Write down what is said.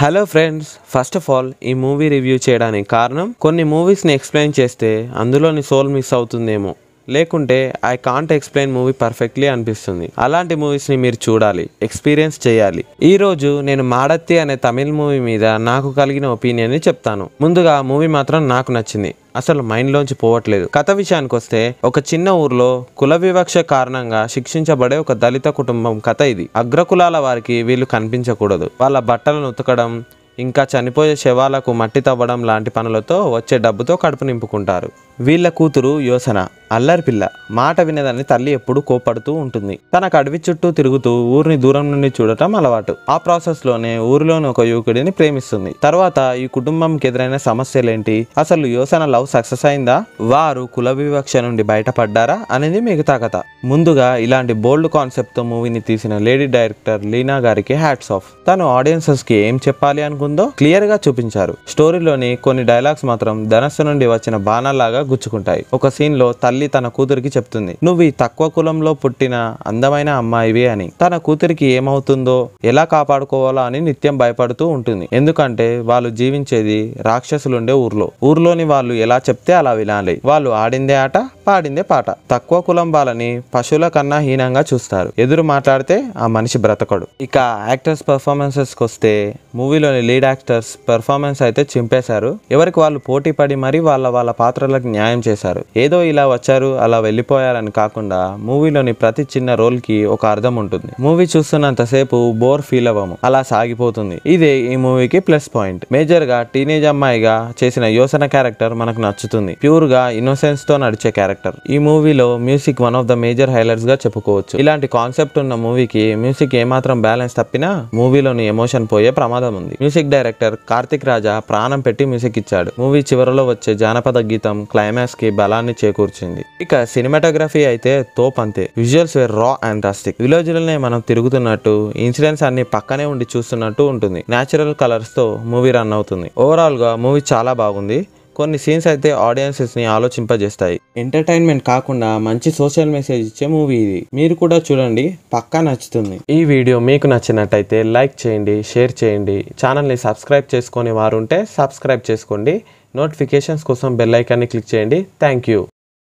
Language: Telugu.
hello friends first of all ఈ మూవీ రివ్యూ చేయడానికి కారణం కొన్ని మూవీస్ని ఎక్స్ప్లెయిన్ చేస్తే అందులోని సోల్ మిస్ అవుతుందేమో లేకుంటే I can't explain movie perfectly అనిపిస్తుంది అలాంటి మూవీస్ని మీరు చూడాలి ఎక్స్పీరియన్స్ చేయాలి ఈరోజు నేను మాడత్తి అనే తమిళ్ మూవీ మీద నాకు కలిగిన ఒపీనియన్ని చెప్తాను ముందుగా మూవీ మాత్రం నాకు నచ్చింది అసలు మైండ్లోంచి పోవట్లేదు కథ విషయానికి వస్తే ఒక చిన్న ఊర్లో కుల వివక్ష కారణంగా శిక్షించబడే ఒక దళిత కుటుంబం కథ ఇది అగ్రకులాల వారికి వీళ్ళు కనిపించకూడదు వాళ్ళ బట్టలను ఉతకడం ఇంకా చనిపోయే శవాలకు మట్టి తవ్వడం లాంటి పనులతో వచ్చే డబ్బుతో కడుపు నింపుకుంటారు వీళ్ళ కూతురు యోసన అల్లరి పిల్ల మాట వినదని తల్లి ఎప్పుడు కోపడుతూ ఉంటుంది తనకు అడవి చుట్టూ తిరుగుతూ ఊరిని దూరం నుండి చూడటం అలవాటు ఆ ప్రాసెస్ లోనే ఊరిలోని ఒక యువకుడిని ప్రేమిస్తుంది తర్వాత ఈ కుటుంబంకి ఎదురైన సమస్యలేంటి అసలు యోసన లవ్ సక్సెస్ అయిందా వారు కుల వివక్ష నుండి బయటపడ్డారా అనేది మిగతా కథ ముందుగా ఇలాంటి బోల్డ్ కాన్సెప్ట్ తో మూవీని తీసిన లేడీ డైరెక్టర్ లీనా గారికి హ్యాట్స్ ఆఫ్ తను ఆడియన్సెస్ కి ఏం చెప్పాలి అనుకుందో క్లియర్ గా చూపించారు స్టోరీలోని కొన్ని డైలాగ్స్ మాత్రం ధనస్సు నుండి వచ్చిన బాణాలాగా గుచ్చుకుంటాయి ఒక సీన్లో తల్లి తన కూతురికి చెప్తుంది నువ్వు ఈ తక్కువ కులంలో పుట్టిన అందమైన అమ్మాయివి అని తన కూతురికి ఏమవుతుందో ఎలా కాపాడుకోవాలో అని నిత్యం భయపడుతూ ఉంటుంది ఎందుకంటే వాళ్ళు జీవించేది రాక్షసులుండే ఊర్లో ఊర్లోని వాళ్ళు ఎలా చెప్తే అలా వినాలి వాళ్ళు ఆడిందే ఆట పాడిందే పాట తక్కువ కులం వాళ్ళని పశువుల కన్నా హీనంగా చూస్తారు ఎదురు మాట్లాడితే ఆ మనిషి బ్రతకడు ఇక యాక్టర్స్ పర్ఫార్మెన్సెస్ వస్తే మూవీలోని లీడ్ యాక్టర్స్ పెర్ఫార్మెన్స్ అయితే చింపేశారు ఎవరికి వాళ్ళు పోటీ పడి మరీ వాళ్ళ వాళ్ళ పాత్రలకు న్యాయం చేశారు ఏదో ఇలా వచ్చారు అలా వెళ్ళిపోయారని కాకుండా మూవీలోని ప్రతి చిన్న రోల్ కి ఒక అర్థం ఉంటుంది మూవీ చూస్తున్నంతసేపు బోర్ ఫీల్ అవ్వము అలా సాగిపోతుంది ఇదే ఈ మూవీకి ప్లస్ పాయింట్ మేజర్ గా టీనేజ్ అమ్మాయిగా చేసిన యోసన క్యారెక్టర్ మనకు నచ్చుతుంది ప్యూర్గా తో నడిచే క్యారెక్టర్ ఈ మూవీలో music one of the major highlights గా చెప్పుకోవచ్చు ఇలాంటి కాన్సెప్ట్ ఉన్న మూవీకి మ్యూజిక్ ఏమాత్రం బ్యాలెన్స్ తప్పినా మూవీలోని ఎమోషన్ పోయే ప్రమాదం ఉంది మ్యూజిక్ డైరెక్టర్ కార్తిక్ రాజా ప్రాణం పెట్టి మ్యూజిక్ ఇచ్చాడు మూవీ చివరిలో వచ్చే జానపద గీతం క్లైమ్ కి బలాన్ని చేకూర్చింది ఇక సినిమాటోగ్రఫీ అయితే తోపంతే visuals were raw and rustic విలేజ్లోనే మనం తిరుగుతున్నట్టు ఇన్సిడెంట్స్ అన్ని పక్కనే ఉండి చూస్తున్నట్టు ఉంటుంది న్యాచురల్ కలర్స్తో మూవీ రన్ అవుతుంది ఓవరాల్ గా మూవీ చాలా బాగుంది కొన్ని సీన్స్ అయితే ని ఆలోచింపజేస్తాయి ఎంటర్టైన్మెంట్ కాకుండా మంచి సోషల్ మెసేజ్ ఇచ్చే మూవీ ఇది మీరు కూడా చూడండి పక్కా నచ్చుతుంది ఈ వీడియో మీకు నచ్చినట్టయితే లైక్ చేయండి షేర్ చేయండి ఛానల్ని సబ్స్క్రైబ్ చేసుకునే వారు ఉంటే సబ్స్క్రైబ్ చేసుకోండి నోటిఫికేషన్స్ కోసం బెల్ ఐకాన్ని క్లిక్ చేయండి థ్యాంక్ యూ